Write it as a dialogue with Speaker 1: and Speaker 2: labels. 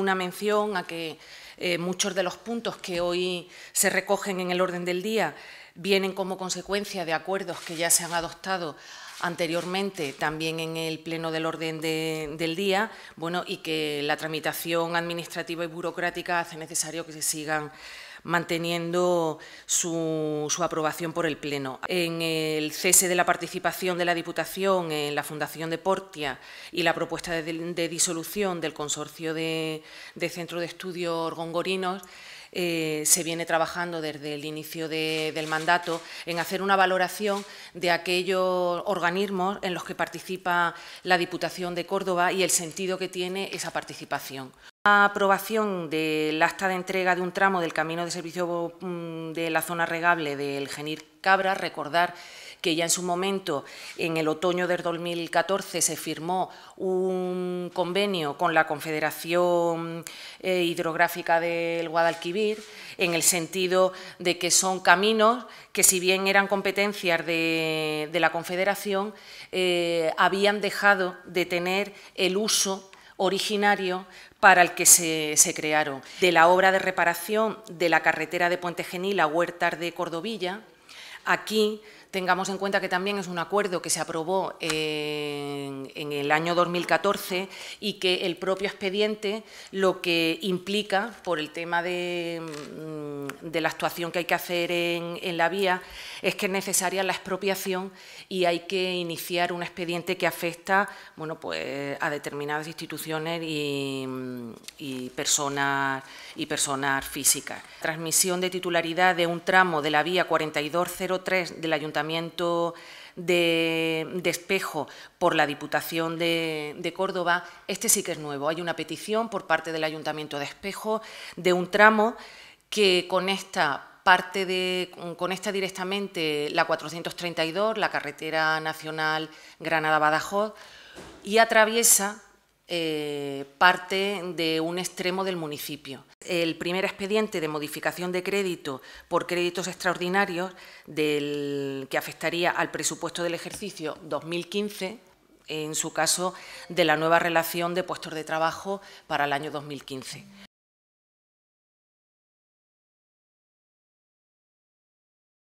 Speaker 1: una mención a que eh, muchos de los puntos que hoy se recogen en el orden del día vienen como consecuencia de acuerdos que ya se han adoptado anteriormente también en el pleno del orden del día, bueno, y que la tramitación administrativa y burocrática hace necesario que se sigan manteniendo su, su, aprobación por el Pleno. En el cese de la participación de la Diputación en la Fundación de Portia y la propuesta de, disolución del Consorcio de, de Centro de Estudios Gongorinos, eh, se viene trabajando desde el inicio del mandato en hacer una valoración de aquellos organismos en los que participa la Diputación de Córdoba y el sentido que tiene esa participación. La aprobación del acta de entrega de un tramo del camino de servicio mm, de la zona regable del Genir Cabra, recordar que ya en su momento, en el otoño del 2014, se firmó un convenio con la Confederación eh, Hidrográfica del Guadalquivir, en el sentido de que son caminos que, si bien eran competencias de, la Confederación, eh, habían dejado de tener el uso originario para el que se, crearon, de la obra de reparación de la carretera de Puente Genil a Huertas de Cordovilla. Aquí tengamos en cuenta que también es un acuerdo que se aprobó en, el año 2014 y que el propio expediente lo que implica, por el tema de, mm, la actuación que hay que hacer en la vía, es que es necesaria la expropiación y hay que iniciar un expediente que afecta bueno, pues, a determinadas instituciones y, mm, personas, y personas físicas. Transmisión de titularidad de un tramo de la vía 4203 del Ayuntamiento de, espejo por la Diputación de, de, Córdoba, este sí que es nuevo. Hay una petición por parte del Ayuntamiento de Espejo de un tramo que conecta parte de, conecta directamente la 432, la carretera nacional Granada-Badajoz, y atraviesa eh, parte de un extremo del municipio. El primer expediente de modificación de crédito por créditos extraordinarios del, que afectaría al presupuesto del ejercicio 2015, en su caso de la nueva relación de puestos de trabajo para el año 2015.